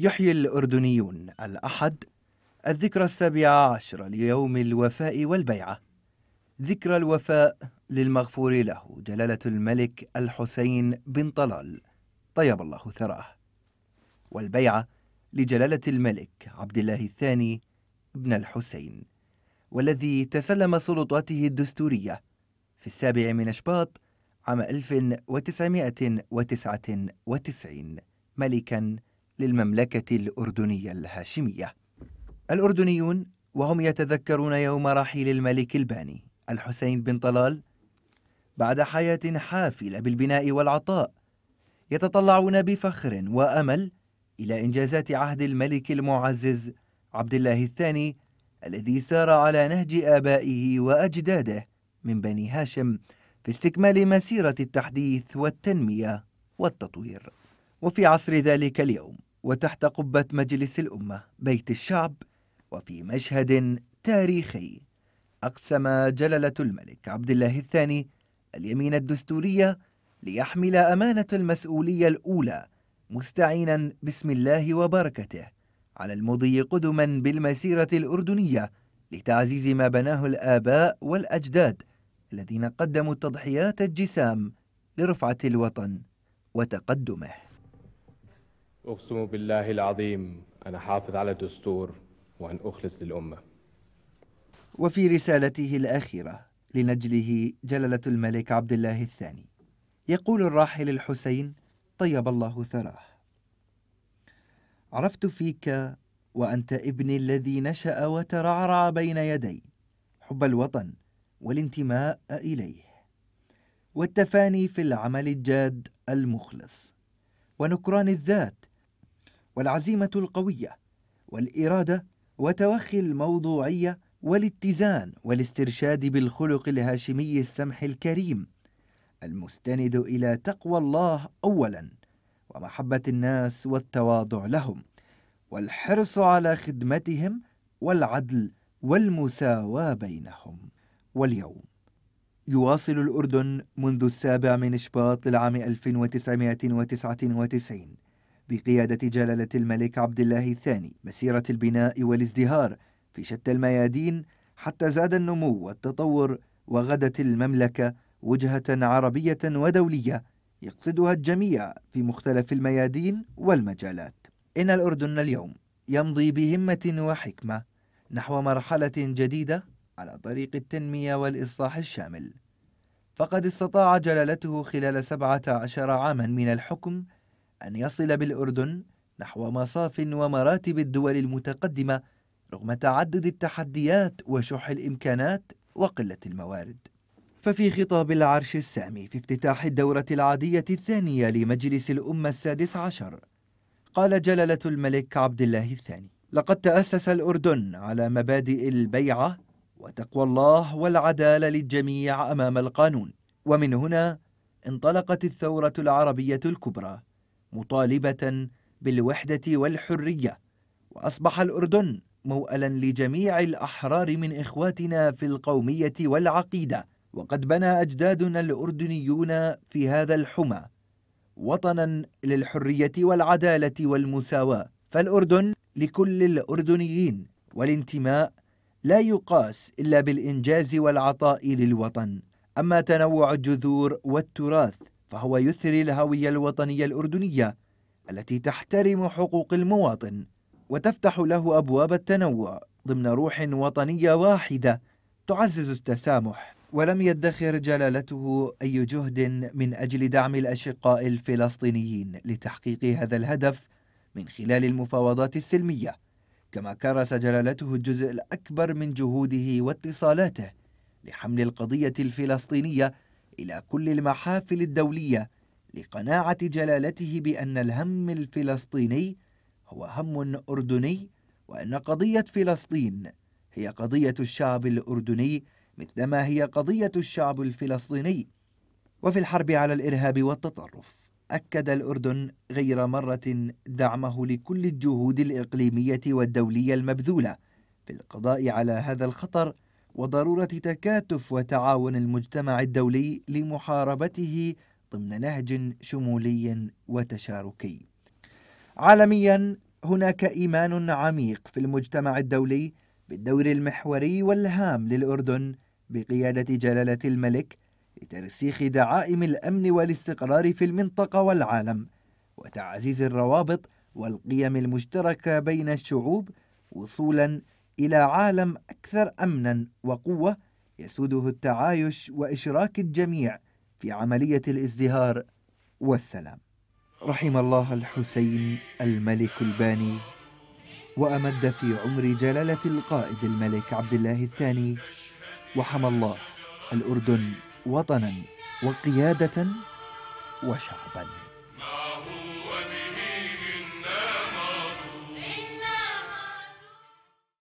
يحيي الأردنيون الأحد الذكرى السابعة عشرة ليوم الوفاء والبيعة ذكرى الوفاء للمغفور له جلالة الملك الحسين بن طلال طيب الله ثراه والبيعة لجلالة الملك عبد الله الثاني بن الحسين والذي تسلم سلطاته الدستورية في السابع من شباط عام 1999 ملكاً للمملكة الأردنية الهاشمية الأردنيون وهم يتذكرون يوم رحيل الملك الباني الحسين بن طلال بعد حياة حافلة بالبناء والعطاء يتطلعون بفخر وأمل إلى إنجازات عهد الملك المعزز عبد الله الثاني الذي سار على نهج آبائه وأجداده من بني هاشم في استكمال مسيرة التحديث والتنمية والتطوير وفي عصر ذلك اليوم وتحت قبة مجلس الأمة بيت الشعب وفي مشهد تاريخي أقسم جلالة الملك عبد الله الثاني اليمين الدستورية ليحمل أمانة المسؤولية الأولى مستعينا بسم الله وبركته على المضي قدما بالمسيرة الأردنية لتعزيز ما بناه الآباء والأجداد الذين قدموا التضحيات الجسام لرفعة الوطن وتقدمه أقسم بالله العظيم أن أحافظ على الدستور وأن أخلص للأمة وفي رسالته الأخيرة لنجله جلالة الملك عبد الله الثاني يقول الراحل الحسين طيب الله ثراه عرفت فيك وأنت ابني الذي نشأ وترعرع بين يدي حب الوطن والانتماء إليه والتفاني في العمل الجاد المخلص ونكران الذات والعزيمة القوية والإرادة وتوخي الموضوعية والاتزان والاسترشاد بالخلق الهاشمي السمح الكريم المستند إلى تقوى الله أولاً ومحبة الناس والتواضع لهم والحرص على خدمتهم والعدل والمساواة بينهم واليوم يواصل الأردن منذ السابع من شباط للعام 1999 بقيادة جلالة الملك عبد الله الثاني مسيرة البناء والازدهار في شتى الميادين حتى زاد النمو والتطور وغدت المملكة وجهة عربية ودولية يقصدها الجميع في مختلف الميادين والمجالات إن الأردن اليوم يمضي بهمة وحكمة نحو مرحلة جديدة على طريق التنمية والإصلاح الشامل فقد استطاع جلالته خلال 17 عاما من الحكم أن يصل بالأردن نحو مصاف ومراتب الدول المتقدمة رغم تعدد التحديات وشح الإمكانات وقلة الموارد ففي خطاب العرش السامي في افتتاح الدورة العادية الثانية لمجلس الأمة السادس عشر قال جلالة الملك عبد الله الثاني لقد تأسس الأردن على مبادئ البيعة وتقوى الله والعدالة للجميع أمام القانون ومن هنا انطلقت الثورة العربية الكبرى مطالبة بالوحدة والحرية وأصبح الأردن موألا لجميع الأحرار من إخواتنا في القومية والعقيدة وقد بنى أجدادنا الأردنيون في هذا الحمى وطنا للحرية والعدالة والمساواة فالأردن لكل الأردنيين والانتماء لا يقاس إلا بالإنجاز والعطاء للوطن أما تنوع الجذور والتراث فهو يثري الهوية الوطنية الأردنية التي تحترم حقوق المواطن وتفتح له أبواب التنوع ضمن روح وطنية واحدة تعزز التسامح ولم يدخر جلالته أي جهد من أجل دعم الأشقاء الفلسطينيين لتحقيق هذا الهدف من خلال المفاوضات السلمية كما كرس جلالته الجزء الأكبر من جهوده واتصالاته لحمل القضية الفلسطينية إلى كل المحافل الدولية لقناعة جلالته بأن الهم الفلسطيني هو هم أردني وأن قضية فلسطين هي قضية الشعب الأردني مثلما هي قضية الشعب الفلسطيني وفي الحرب على الإرهاب والتطرف أكد الأردن غير مرة دعمه لكل الجهود الإقليمية والدولية المبذولة في القضاء على هذا الخطر وضرورة تكاتف وتعاون المجتمع الدولي لمحاربته ضمن نهج شمولي وتشاركي. عالميا هناك إيمان عميق في المجتمع الدولي بالدور المحوري والهام للأردن بقيادة جلالة الملك لترسيخ دعائم الأمن والاستقرار في المنطقة والعالم وتعزيز الروابط والقيم المشتركة بين الشعوب وصولا إلى عالم أكثر أمنا وقوة يسوده التعايش وإشراك الجميع في عملية الازدهار والسلام رحم الله الحسين الملك الباني وأمد في عمر جلالة القائد الملك عبد الله الثاني وحمى الله الأردن وطنا وقيادة وشعبا